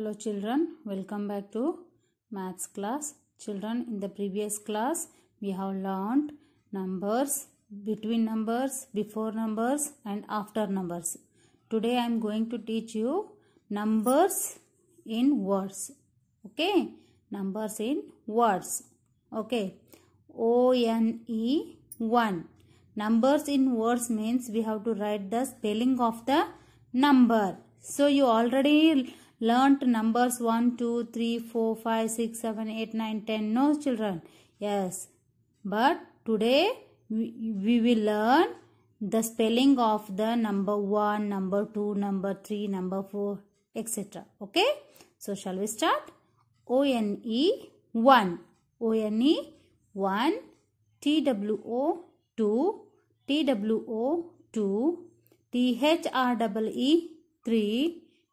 Hello children, welcome back to maths class. Children, in the previous class, we have learned numbers, between numbers, before numbers and after numbers. Today I am going to teach you numbers in words. Okay, numbers in words. Okay, O-N-E 1. Numbers in words means we have to write the spelling of the number. So you already learnt numbers 1, 2, 3, 4, 5, 6, 7, 8, 9, 10. No children. Yes. But today we will learn the spelling of the number 1, number 2, number 3, number 4, etc. Okay. So shall we start? O-N-E 1. O-N-E 1. T-W-O 2. T-W-O 2. T-H-R-E-E 3.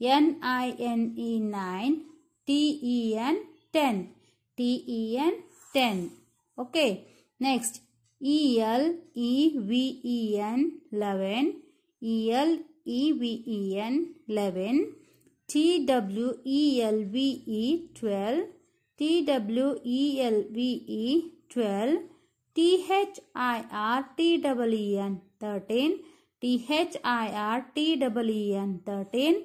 N-I-N-E 9, T-E-N 10, T-E-N 10. Okay, next E-L-E-V-E-N 11, E-L-E-V-E-N 11, T-W-E-L-V-E 12, T-W-E-L-V-E 12, T H I R T W E N 13, T H I R T W E N 13,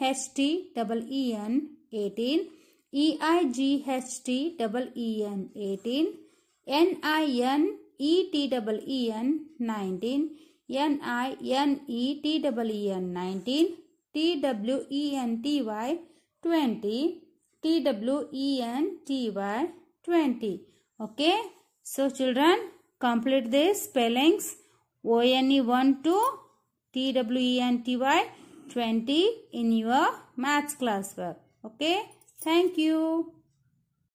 H T double E N 18 E I G H T double E N 18 N I N E T double E N 19 N I N E T double E N 19 T W E N T Y 20 T W E N T Y 20 okay so children complete this spellings O N E 1 2 T W E N T Y 20 in your maths classwork. Okay. Thank you.